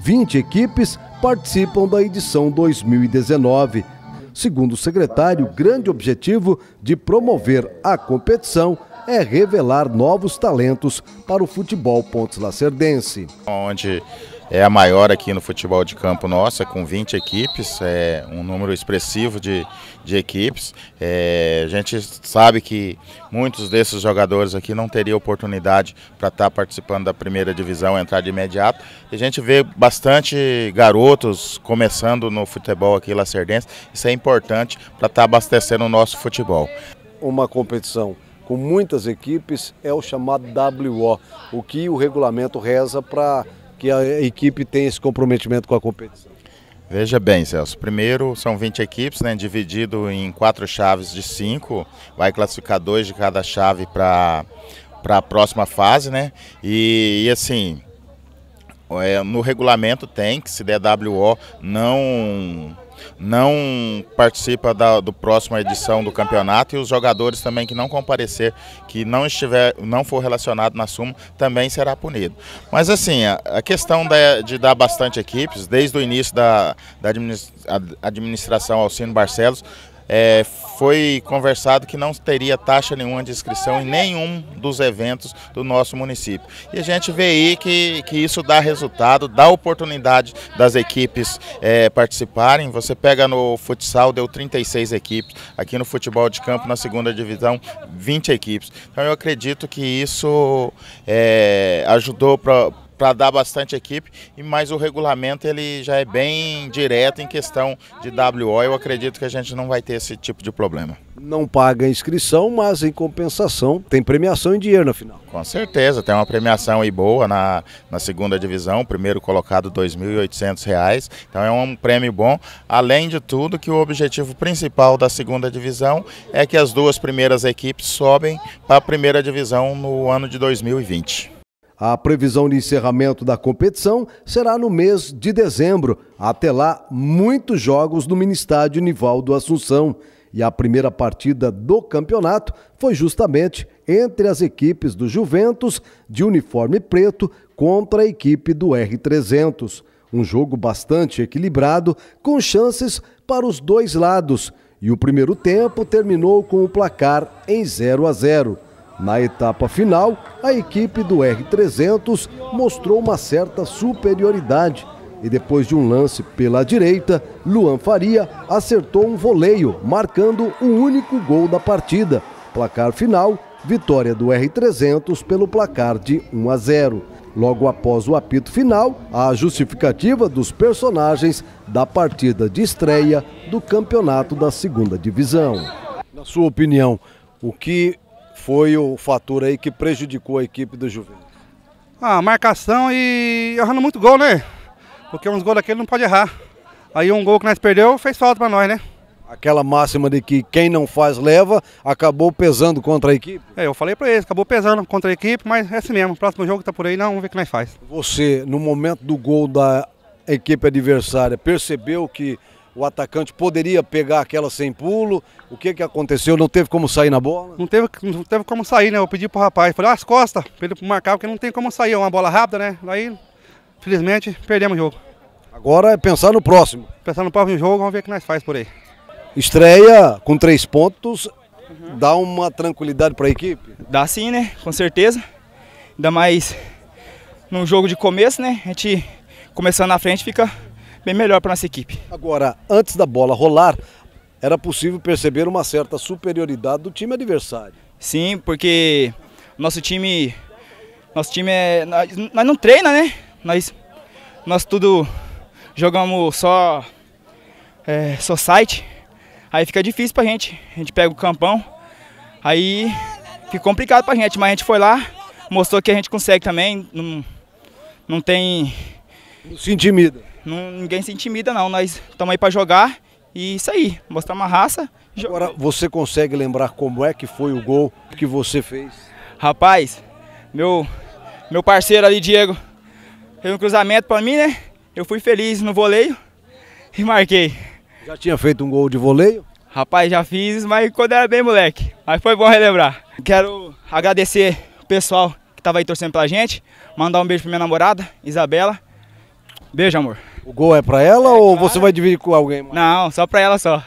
20 equipes participam da edição 2019. Segundo o secretário, o grande objetivo de promover a competição é revelar novos talentos para o futebol pontes lacerdense. Onde é a maior aqui no futebol de campo nossa, com 20 equipes, é um número expressivo de, de equipes. É, a gente sabe que muitos desses jogadores aqui não teriam oportunidade para estar tá participando da primeira divisão, entrar de imediato. E a gente vê bastante garotos começando no futebol aqui lacerdense, isso é importante para estar tá abastecendo o nosso futebol. Uma competição com muitas equipes é o chamado WO, o que o regulamento reza para que a equipe tem esse comprometimento com a competição? Veja bem, Celso. Primeiro, são 20 equipes, né, dividido em quatro chaves de cinco. Vai classificar dois de cada chave para a próxima fase, né? E, e assim, é, no regulamento tem que se DWO não não participa da do próxima edição do campeonato e os jogadores também que não comparecer, que não estiver, não for relacionado na suma, também será punido. Mas assim, a, a questão de dar bastante equipes, desde o início da, da administração Alcino Barcelos, é, foi conversado que não teria taxa nenhuma de inscrição em nenhum dos eventos do nosso município. E a gente vê aí que, que isso dá resultado, dá oportunidade das equipes é, participarem. Você pega no futsal, deu 36 equipes, aqui no futebol de campo, na segunda divisão, 20 equipes. Então eu acredito que isso é, ajudou para para dar bastante equipe, e mas o regulamento ele já é bem direto em questão de WO, eu acredito que a gente não vai ter esse tipo de problema. Não paga inscrição, mas em compensação tem premiação em dinheiro na final. Com certeza, tem uma premiação aí boa na, na segunda divisão, primeiro colocado R$ 2.800, então é um prêmio bom. Além de tudo, que o objetivo principal da segunda divisão é que as duas primeiras equipes sobem para a primeira divisão no ano de 2020. A previsão de encerramento da competição será no mês de dezembro. Até lá, muitos jogos no mini estádio Nivaldo Assunção. E a primeira partida do campeonato foi justamente entre as equipes do Juventus, de uniforme preto, contra a equipe do R300. Um jogo bastante equilibrado, com chances para os dois lados. E o primeiro tempo terminou com o placar em 0 a 0. Na etapa final, a equipe do R300 mostrou uma certa superioridade e depois de um lance pela direita, Luan Faria acertou um voleio, marcando o único gol da partida. Placar final, vitória do R300 pelo placar de 1 a 0. Logo após o apito final, a justificativa dos personagens da partida de estreia do campeonato da segunda divisão. Na sua opinião, o que foi o fator aí que prejudicou a equipe do Juventus? Ah, marcação e errando muito gol, né? Porque uns gols daquele não pode errar. Aí um gol que nós perdeu fez falta para nós, né? Aquela máxima de que quem não faz leva acabou pesando contra a equipe? É, eu falei para eles, acabou pesando contra a equipe, mas é assim mesmo. Próximo jogo que tá por aí, não, vamos ver o que nós faz. Você, no momento do gol da equipe adversária, percebeu que o atacante poderia pegar aquela sem pulo. O que, que aconteceu? Não teve como sair na bola? Não teve, não teve como sair, né? Eu pedi pro rapaz, falei, ah, as costas, pra ele marcar, porque não tem como sair. É uma bola rápida, né? Aí, felizmente, perdemos o jogo. Agora é pensar no próximo. Pensar no próximo jogo, vamos ver o que nós faz por aí. Estreia com três pontos, uhum. dá uma tranquilidade para a equipe? Dá sim, né? Com certeza. Ainda mais num jogo de começo, né? A gente começando na frente fica bem melhor para nossa equipe. Agora, antes da bola rolar, era possível perceber uma certa superioridade do time adversário. Sim, porque nosso time, nosso time é, nós, nós não treina, né? Nós, nós tudo jogamos só, é, só site, aí fica difícil pra gente. A gente pega o campão, aí fica complicado pra gente, mas a gente foi lá, mostrou que a gente consegue também, não, não tem... Não se intimida. Não, ninguém se intimida não, nós estamos aí para jogar e isso aí, mostrar uma raça. Agora, você consegue lembrar como é que foi o gol que você fez? Rapaz, meu, meu parceiro ali, Diego, fez um cruzamento para mim, né? Eu fui feliz no voleio e marquei. Já tinha feito um gol de voleio? Rapaz, já fiz, mas quando era bem moleque. Mas foi bom relembrar. Quero agradecer o pessoal que estava aí torcendo pela gente. Mandar um beijo pra minha namorada, Isabela. Beijo, amor. O gol é pra ela é, ou claro. você vai dividir com alguém? Mais? Não, só pra ela só.